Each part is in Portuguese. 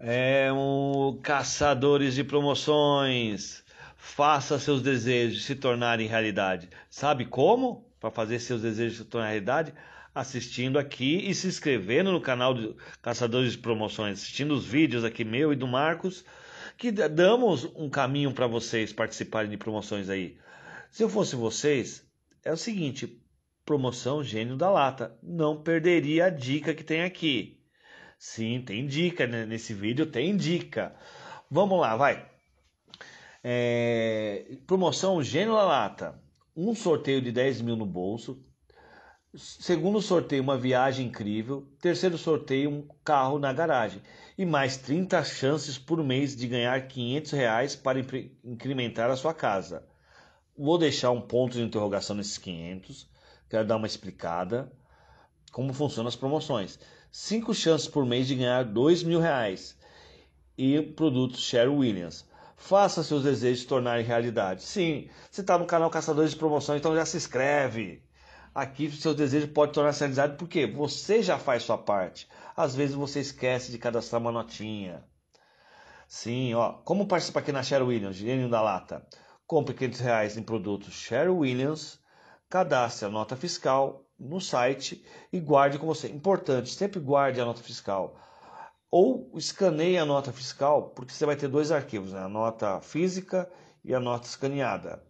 É um caçadores de promoções. Faça seus desejos se tornarem realidade. Sabe como? Para fazer seus desejos se tornarem realidade? Assistindo aqui e se inscrevendo no canal de Caçadores de Promoções, assistindo os vídeos aqui meu e do Marcos, que damos um caminho para vocês participarem de promoções aí. Se eu fosse vocês, é o seguinte: promoção Gênio da Lata. Não perderia a dica que tem aqui. Sim, tem dica né? nesse vídeo, tem dica. Vamos lá, vai. É... promoção Gênio La Lata. Um sorteio de 10 mil no bolso. Segundo sorteio, uma viagem incrível. Terceiro sorteio, um carro na garagem. E mais 30 chances por mês de ganhar 500 reais para incrementar a sua casa. Vou deixar um ponto de interrogação nesses 500. Quero dar uma explicada como funcionam as promoções cinco chances por mês de ganhar dois mil reais e produtos Cher Williams. Faça seus desejos tornarem realidade. Sim, você está no canal Caçadores de Promoção, então já se inscreve. Aqui seus desejos podem tornar-se realidade porque você já faz sua parte. Às vezes você esquece de cadastrar uma notinha. Sim, ó, como participar aqui na Cher Williams, Gênio da Lata? Compre 500 reais em produtos Cher Williams, cadastre a nota fiscal no site e guarde com você. Importante, sempre guarde a nota fiscal. Ou escaneie a nota fiscal, porque você vai ter dois arquivos, né? a nota física e a nota escaneada.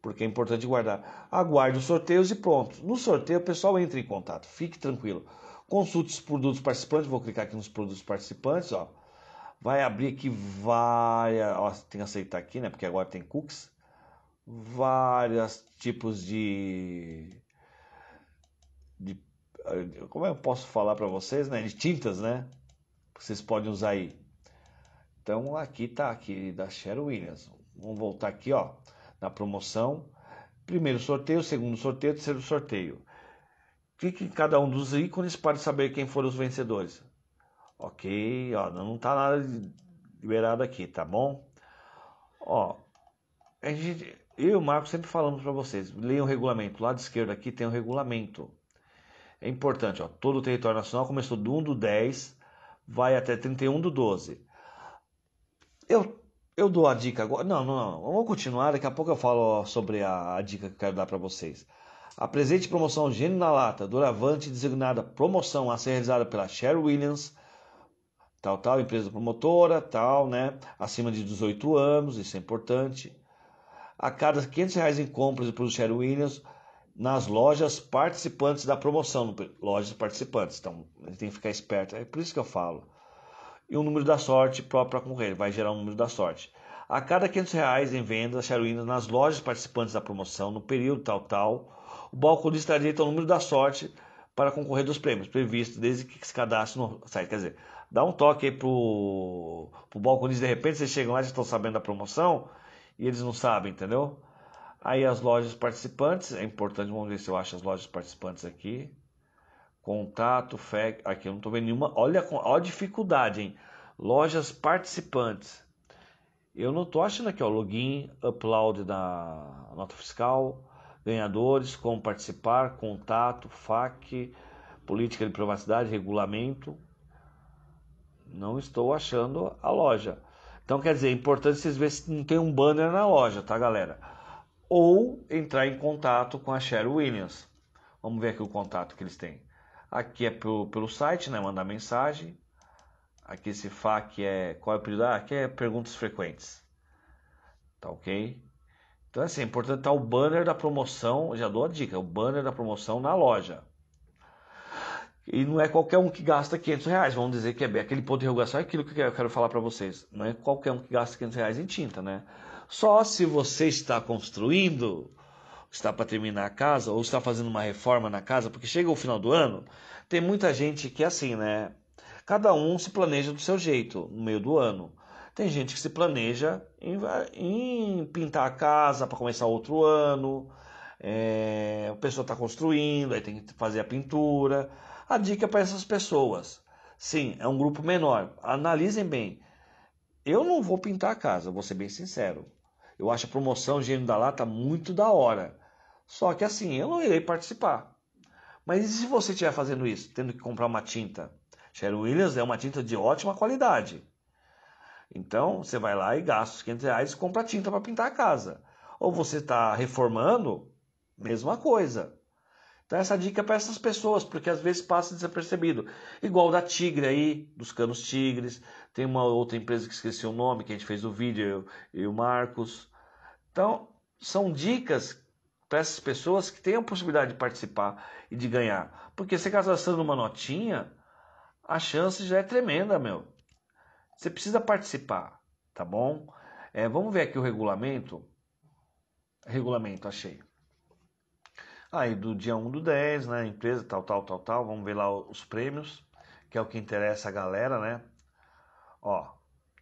Porque é importante guardar. Aguarde os sorteios e pronto. No sorteio, o pessoal entra em contato, fique tranquilo. Consulte os produtos participantes, vou clicar aqui nos produtos participantes, ó. Vai abrir aqui várias. Ó, tem que aceitar aqui, né? Porque agora tem cookies. Vários tipos de de eh, como é eu posso falar para vocês, né? De tintas, né? vocês podem usar aí. Então aqui tá aqui da Cheryl Williams. Vamos voltar aqui, ó, na promoção. Primeiro sorteio, segundo sorteio, terceiro sorteio. Clique em cada um dos ícones para saber quem foram os vencedores. Ok, ó, não tá nada liberado aqui, tá bom? Ó, a gente, eu e o Marco sempre falamos para vocês, leiam o regulamento. Lado esquerdo aqui tem o regulamento é importante, ó, todo o território nacional começou do 1 do 10, vai até 31 do 12. Eu, eu dou a dica agora. Não, não, não. Vamos continuar. Daqui a pouco eu falo sobre a, a dica que eu quero dar para vocês. A presente promoção Gênio na Lata, doravante designada promoção a ser realizada pela Cher Williams, tal, tal, empresa promotora, tal, né? Acima de 18 anos, isso é importante. A cada 500 reais em compras do produto Cher Williams, nas lojas participantes da promoção, lojas participantes. Então, ele tem que ficar esperto. É por isso que eu falo. E o número da sorte próprio para concorrer, vai gerar um número da sorte. A cada 500 reais em vendas charuínas nas lojas participantes da promoção, no período tal, tal, o balconista terá direito ao é número da sorte para concorrer dos prêmios previstos desde que se cadastre no site. Quer dizer, dá um toque aí pro, o balconista, de repente vocês chegam lá e estão sabendo da promoção e eles não sabem, entendeu? Aí as lojas participantes, é importante, vamos ver se eu acho as lojas participantes aqui. Contato, FEG, aqui eu não estou vendo nenhuma. Olha, olha a dificuldade, hein? Lojas participantes. Eu não estou achando aqui, ó, login, upload da nota fiscal, ganhadores, como participar, contato, FAQ, política de privacidade, regulamento. Não estou achando a loja. Então, quer dizer, é importante vocês verem se não tem um banner na loja, tá, galera? ou entrar em contato com a Cheryl Williams. Vamos ver aqui o contato que eles têm. Aqui é pelo, pelo site, né? Mandar mensagem. Aqui esse FAQ é. Qual é o período? Ah, aqui é perguntas frequentes. Tá ok? Então, assim, é importante estar tá o banner da promoção. Já dou a dica: o banner da promoção na loja. E não é qualquer um que gasta 500 reais, vamos dizer que é aquele ponto de interrogação, é aquilo que eu quero falar para vocês. Não é qualquer um que gasta 500 reais em tinta, né? Só se você está construindo, está para terminar a casa, ou está fazendo uma reforma na casa, porque chega o final do ano, tem muita gente que é assim, né? Cada um se planeja do seu jeito no meio do ano. Tem gente que se planeja em, em pintar a casa para começar outro ano. É, a pessoa está construindo, aí tem que fazer a pintura a dica para essas pessoas. Sim, é um grupo menor. Analisem bem. Eu não vou pintar a casa, vou ser bem sincero. Eu acho a promoção Gênio da Lata muito da hora. Só que assim, eu não irei participar. Mas e se você estiver fazendo isso, tendo que comprar uma tinta? Sherwin Williams é uma tinta de ótima qualidade. Então, você vai lá e gasta os 500 reais e compra tinta para pintar a casa. Ou você está reformando, mesma coisa. Então essa dica é para essas pessoas, porque às vezes passa desapercebido. Igual da Tigre aí, dos canos Tigres. Tem uma outra empresa que esqueci o nome, que a gente fez o vídeo, eu e o Marcos. Então, são dicas para essas pessoas que têm a possibilidade de participar e de ganhar. Porque se cadastrando uma notinha, a chance já é tremenda, meu. Você precisa participar, tá bom? É, vamos ver aqui o regulamento. Regulamento, achei. Aí do dia 1 do 10, né? Empresa, tal, tal, tal, tal. Vamos ver lá os prêmios, que é o que interessa a galera, né? Ó,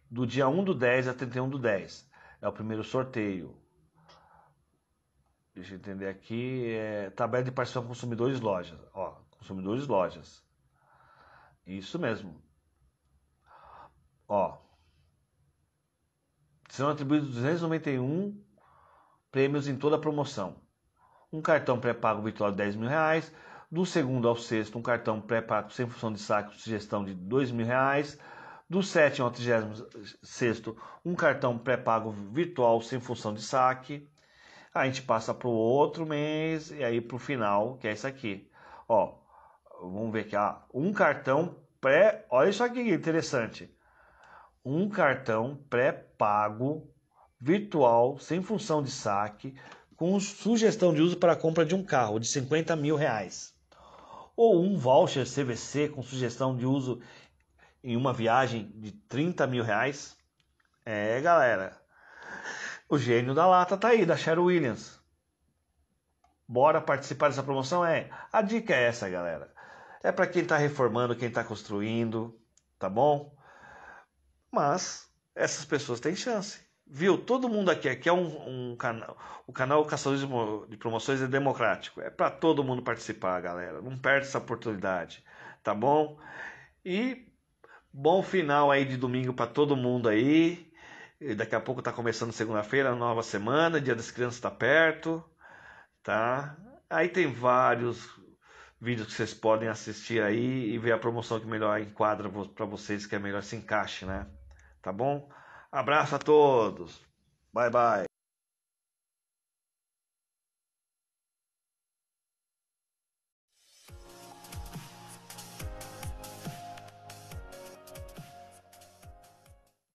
do dia 1 do 10 a 31 do 10. É o primeiro sorteio. Deixa eu entender aqui. É, tabela de participação consumidores lojas. Ó, consumidores lojas. Isso mesmo. Ó. Serão atribuídos 291 prêmios em toda a promoção um cartão pré-pago virtual de 10 mil reais, do segundo ao sexto um cartão pré-pago sem função de saque de sugestão de 2 mil reais, do sétimo ao trigésimo sexto um cartão pré-pago virtual sem função de saque, a gente passa para o outro mês e aí para o final, que é isso aqui. Ó, vamos ver aqui, ah, um cartão pré, olha isso aqui interessante, um cartão pré-pago virtual sem função de saque com sugestão de uso para a compra de um carro de 50 mil reais. Ou um voucher CVC com sugestão de uso em uma viagem de 30 mil reais. É, galera. O gênio da lata tá aí, da Cheryl Williams. Bora participar dessa promoção? É. A dica é essa, galera. É para quem está reformando, quem está construindo, tá bom? Mas essas pessoas têm chance. Viu? Todo mundo aqui. Aqui é um, um canal. O canal Caçadores de Promoções é democrático. É para todo mundo participar, galera. Não perde essa oportunidade, tá bom? E bom final aí de domingo para todo mundo aí. E daqui a pouco tá começando segunda-feira, nova semana, Dia das Crianças tá perto, tá? Aí tem vários vídeos que vocês podem assistir aí e ver a promoção que melhor enquadra para vocês, que é melhor se encaixe, né? Tá bom? Abraço a todos. Bye, bye.